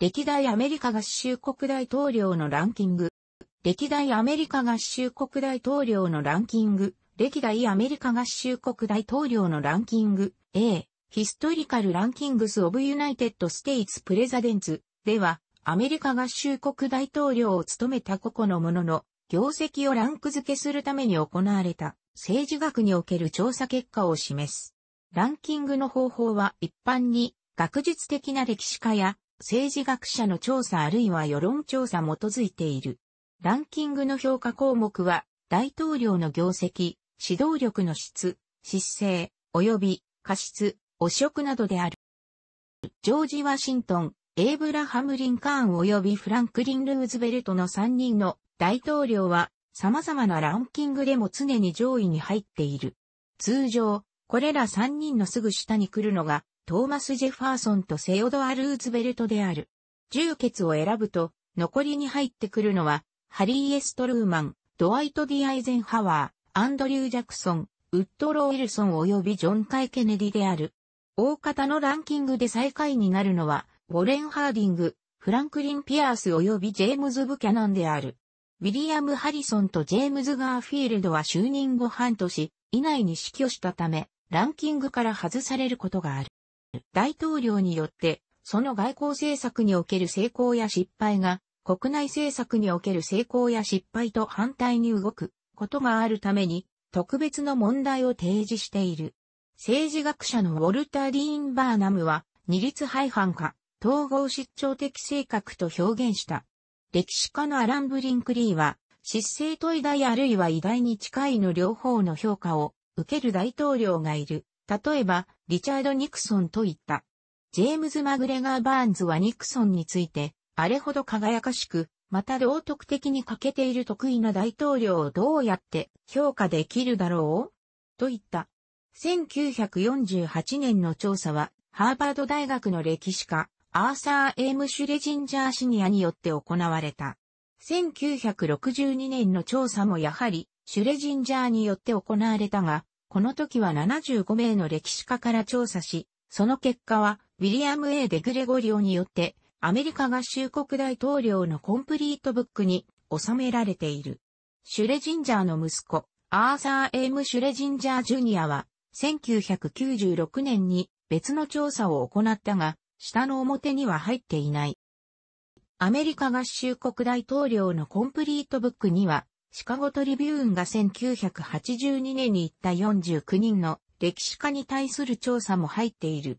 歴代アメリカ合衆国大統領のランキング。歴代アメリカ合衆国大統領のランキング。歴代アメリカ合衆国大統領のランキング。A、ヒストリカルランキングスオブユナイテッドステイツプレザデンツでは、アメリカ合衆国大統領を務めた個々の者の業績をランク付けするために行われた政治学における調査結果を示す。ランキングの方法は一般に学術的な歴史家や政治学者の調査あるいは世論調査基づいている。ランキングの評価項目は、大統領の業績、指導力の質、失勢、及び過失、汚職などである。ジョージ・ワシントン、エイブラハム・リンカーン及びフランクリン・ルーズベルトの3人の大統領は様々なランキングでも常に上位に入っている。通常、これら3人のすぐ下に来るのがトーマス・ジェファーソンとセオドア・ルーズベルトである。充血を選ぶと、残りに入ってくるのは、ハリー・エストルーマン、ドワイト・ディ・アイゼンハワー、アンドリュー・ジャクソン、ウッドロー・ウィルソン及びジョン・カイ・ケネディである。大方のランキングで最下位になるのは、ウォレン・ハーディング、フランクリン・ピアース及びジェームズ・ブキャナンである。ウィリアム・ハリソンとジェームズ・ガーフィールドは就任後半年以内に死去したため、ランキングから外されることがある。大統領によって、その外交政策における成功や失敗が、国内政策における成功や失敗と反対に動くことがあるために、特別の問題を提示している。政治学者のウォルター・ディーン・バーナムは、二律背反か、統合失調的性格と表現した。歴史家のアラン・ブリンクリーは、失政と偉大あるいは偉大に近いの両方の評価を受ける大統領がいる例えば、リチャード・ニクソンといった。ジェームズ・マグレガー・バーンズはニクソンについて、あれほど輝かしく、また道徳的に欠けている得意な大統領をどうやって評価できるだろうと言った。1948年の調査は、ハーバード大学の歴史家、アーサー・エーム・シュレジンジャーシニアによって行われた。1962年の調査もやはり、シュレジンジャーによって行われたが、この時は75名の歴史家から調査し、その結果は、ウィリアム・ A・ デグレゴリオによって、アメリカ合衆国大統領のコンプリートブックに収められている。シュレジンジャーの息子、アーサー・エーム・シュレジンジャー・ジュニアは、1996年に別の調査を行ったが、下の表には入っていない。アメリカ合衆国大統領のコンプリートブックには、シカゴトリビューンが1982年に行った49人の歴史家に対する調査も入っている。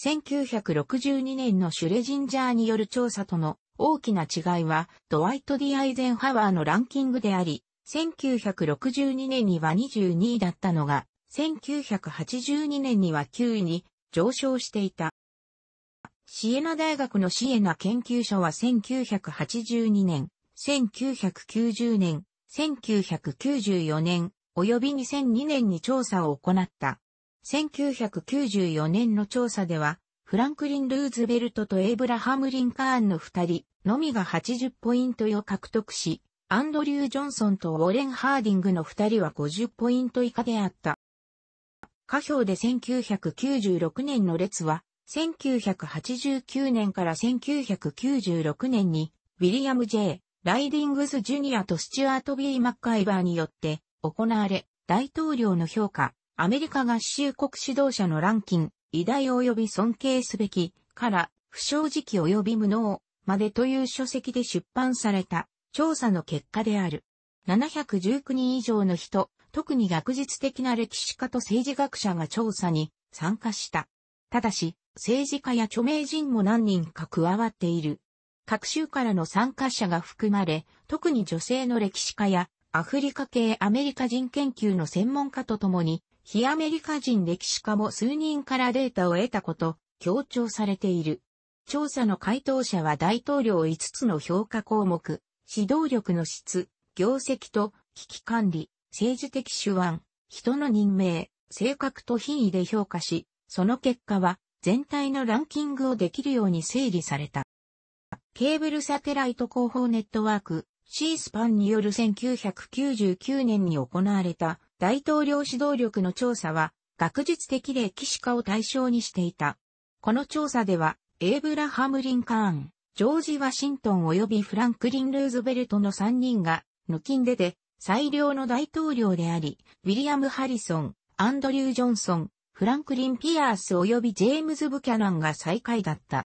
1962年のシュレジンジャーによる調査との大きな違いは、ドワイト・ディ・アイゼンハワーのランキングであり、1962年には22位だったのが、1982年には9位に上昇していた。シエナ大学のシエナ研究所は1982年、1990年、1994年及び2002年に調査を行った。1994年の調査では、フランクリン・ルーズベルトとエイブラハム・リンカーンの2人のみが80ポイントを獲得し、アンドリュー・ジョンソンとウォレン・ハーディングの2人は50ポイント以下であった。下表で1996年の列は、1989年から1996年に、ウィリアム・イ、ライディングズ・ジュニアとスチュアート・ビー・マッカイバーによって行われ、大統領の評価、アメリカ合衆国指導者のランキン、偉大及び尊敬すべき、から、不正直及び無能、までという書籍で出版された、調査の結果である。719人以上の人、特に学術的な歴史家と政治学者が調査に参加した。ただし、政治家や著名人も何人か加わっている。各州からの参加者が含まれ、特に女性の歴史家やアフリカ系アメリカ人研究の専門家とともに、非アメリカ人歴史家も数人からデータを得たこと、強調されている。調査の回答者は大統領5つの評価項目、指導力の質、業績と危機管理、政治的手腕、人の任命、性格と品位で評価し、その結果は全体のランキングをできるように整理された。ケーブルサテライト広報ネットワーク、シースパンによる1999年に行われた大統領指導力の調査は、学術的で騎士家を対象にしていた。この調査では、エイブラハム・リンカーン、ジョージ・ワシントン及びフランクリン・ルーズベルトの3人が、抜きんでて、最良の大統領であり、ウィリアム・ハリソン、アンドリュー・ジョンソン、フランクリン・ピアース及びジェームズ・ブキャナンが最下位だった。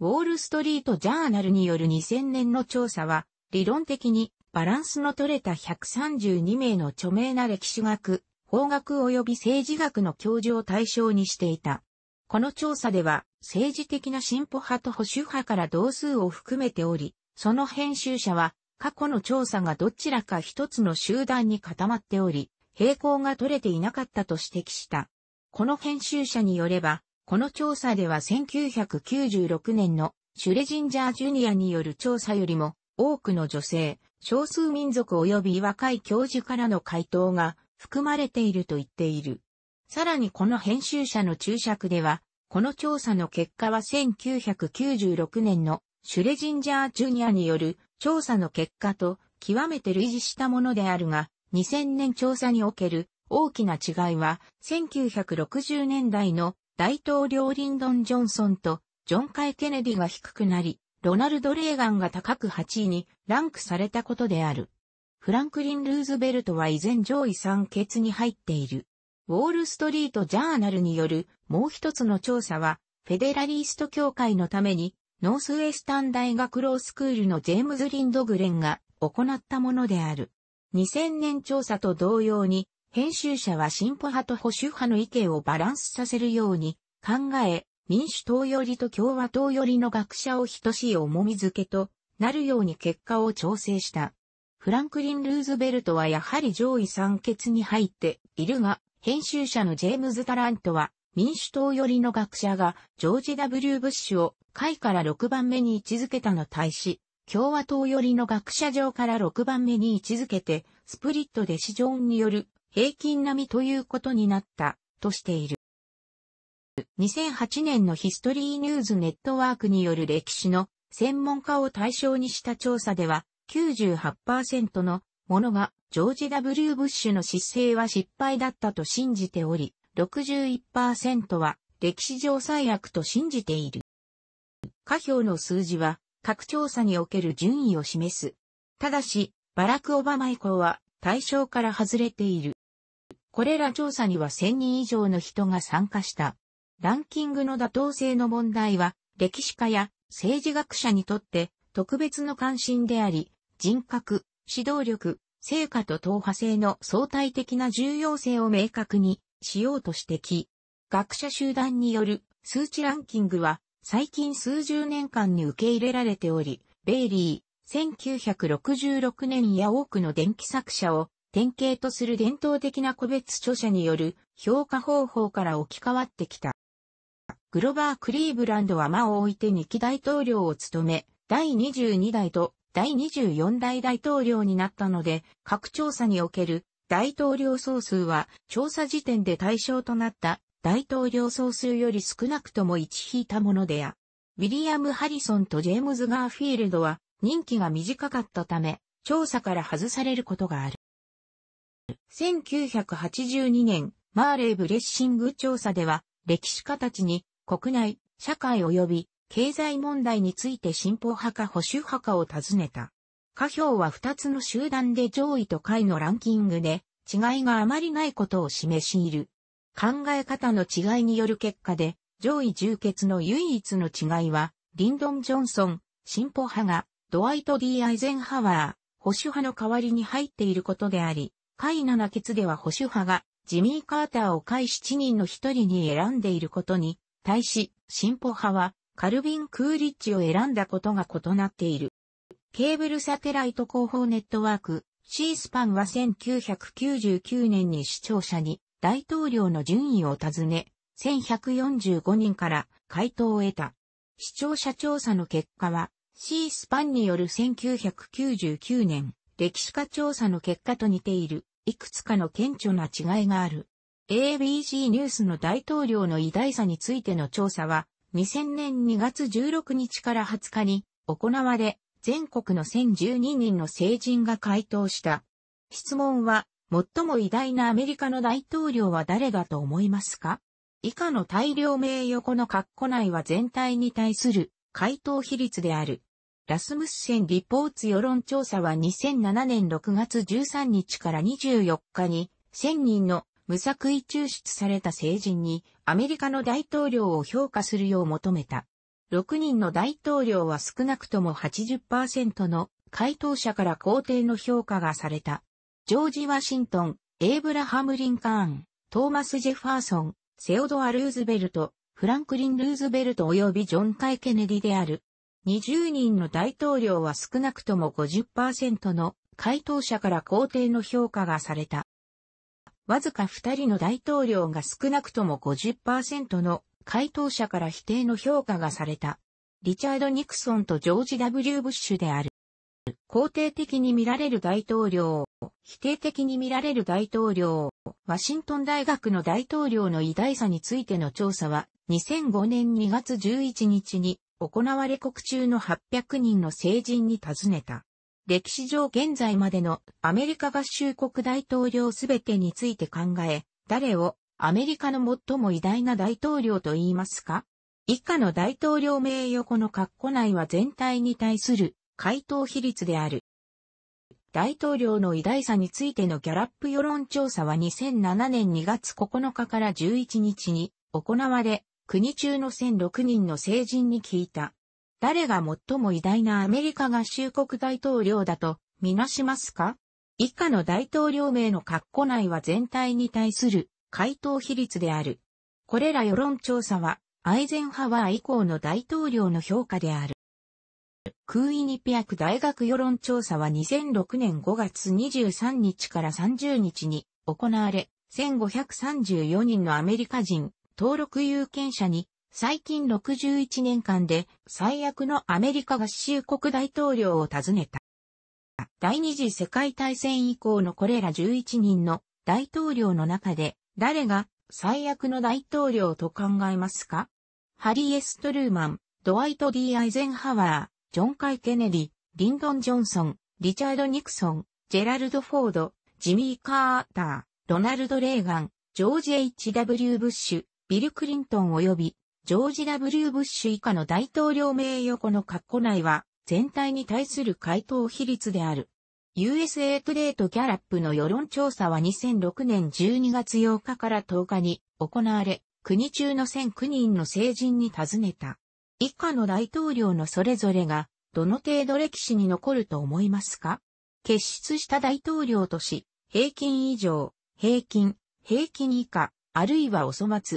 ウォールストリートジャーナルによる2000年の調査は、理論的にバランスの取れた132名の著名な歴史学、法学及び政治学の教授を対象にしていた。この調査では、政治的な進歩派と保守派から同数を含めており、その編集者は、過去の調査がどちらか一つの集団に固まっており、平行が取れていなかったと指摘した。この編集者によれば、この調査では1996年のシュレジンジャージュニアによる調査よりも多くの女性、少数民族及び若い教授からの回答が含まれていると言っている。さらにこの編集者の注釈では、この調査の結果は1996年のシュレジンジャージュニアによる調査の結果と極めて類似したものであるが、2000年調査における大きな違いは1960年代の大統領リンドン・ジョンソンとジョン・カイ・ケネディが低くなり、ロナルド・レーガンが高く8位にランクされたことである。フランクリン・ルーズベルトは依然上位3決に入っている。ウォール・ストリート・ジャーナルによるもう一つの調査は、フェデラリスト協会のために、ノースウェスタン大学ロースクールのジェームズ・リンドグレンが行ったものである。2000年調査と同様に、編集者は進歩派と保守派の意見をバランスさせるように考え、民主党寄りと共和党寄りの学者を等しい重み付けとなるように結果を調整した。フランクリン・ルーズベルトはやはり上位三欠に入っているが、編集者のジェームズ・タラントは民主党寄りの学者がジョージ・ W・ ブッシュを下位から6番目に位置づけたの対し、共和党寄りの学者上から6番目に位置づけて、スプリットで市場による平均並みということになった、としている。2008年のヒストリーニューズネットワークによる歴史の専門家を対象にした調査では98%のものがジョージ・ W・ ブッシュの失政は失敗だったと信じており、61%は歴史上最悪と信じている。下表の数字は各調査における順位を示す。ただし、バラク・オバマ以降は対象から外れている。これら調査には1000人以上の人が参加した。ランキングの妥当性の問題は、歴史家や政治学者にとって特別の関心であり、人格、指導力、成果と党派性の相対的な重要性を明確にしようと指摘。学者集団による数値ランキングは最近数十年間に受け入れられており、ベイリー、1966年や多くの電気作者を典型とする伝統的な個別著者による評価方法から置き換わってきた。グロバー・クリーブランドは間を置いて2期大統領を務め、第22代と第24代大統領になったので、各調査における大統領総数は調査時点で対象となった大統領総数より少なくとも1引いたものであ。ウィリアム・ハリソンとジェームズ・ガーフィールドは任期が短かったため、調査から外されることがある。1982年、マーレーブレッシング調査では、歴史家たちに国内、社会及び経済問題について進歩派か保守派かを尋ねた。下表は2つの集団で上位と下位のランキングで違いがあまりないことを示しいる。考え方の違いによる結果で上位10決の唯一の違いはリンドン・ジョンソン、進歩派がドワイト・ D・ アイゼンハワー、保守派の代わりに入っていることであり、会位7決では保守派がジミー・カーターを会7人の一人に選んでいることに、対し、進歩派はカルビン・クーリッチを選んだことが異なっている。ケーブルサテライト広報ネットワーク、C スパンは1999年に視聴者に大統領の順位を尋ね、1145人から回答を得た。視聴者調査の結果は、C スパンによる1999年、歴史家調査の結果と似ている、いくつかの顕著な違いがある。ABC ニュースの大統領の偉大さについての調査は、2000年2月16日から20日に行われ、全国の1012人の成人が回答した。質問は、最も偉大なアメリカの大統領は誰だと思いますか以下の大量名横の括弧内は全体に対する回答比率である。ラスムスセンリポーツ世論調査は2007年6月13日から24日に1000人の無作為抽出された成人にアメリカの大統領を評価するよう求めた。6人の大統領は少なくとも80%の回答者から肯定の評価がされた。ジョージ・ワシントン、エイブラハム・リンカーン、トーマス・ジェファーソン、セオドア・ルーズベルト、フランクリン・ルーズベルト及びジョン・カイ・ケネディである。20人の大統領は少なくとも50%の回答者から肯定の評価がされた。わずか2人の大統領が少なくとも50%の回答者から否定の評価がされた。リチャード・ニクソンとジョージ・ W・ ブッシュである。肯定的に見られる大統領、否定的に見られる大統領、ワシントン大学の大統領の偉大さについての調査は2005年2月11日に行われ国中の800人の成人に尋ねた。歴史上現在までのアメリカ合衆国大統領すべてについて考え、誰をアメリカの最も偉大な大統領と言いますか以下の大統領名誉この括弧内は全体に対する回答比率である。大統領の偉大さについてのギャラップ世論調査は2007年2月9日から11日に行われ、国中の1006人の成人に聞いた。誰が最も偉大なアメリカ合衆国大統領だとみなしますか以下の大統領名の括弧内は全体に対する回答比率である。これら世論調査は、アイゼンハワー以降の大統領の評価である。クーイニピアク大学世論調査は2006年5月23日から30日に行われ、1534人のアメリカ人登録有権者に最近61年間で最悪のアメリカ合衆国大統領を訪ねた。第二次世界大戦以降のこれら11人の大統領の中で誰が最悪の大統領と考えますかハリー・エストルーマン、ドワイト・ D・ アイゼンハワー、ジョン・カイ・ケネディ、リンドン・ジョンソン、リチャード・ニクソン、ジェラルド・フォード、ジミー・カーター、ロナルド・レーガン、ジョージ・ H.W. ブッシュ、ビル・クリントン及びジョージ・ W・ ブッシュ以下の大統領名誉庫の括弧内は全体に対する回答比率である。USA トレート・ギャラップの世論調査は2006年12月8日から10日に行われ、国中の1009人の成人に尋ねた。以下の大統領のそれぞれが、どの程度歴史に残ると思いますか結出した大統領とし、平均以上、平均、平均以下、あるいはお粗末、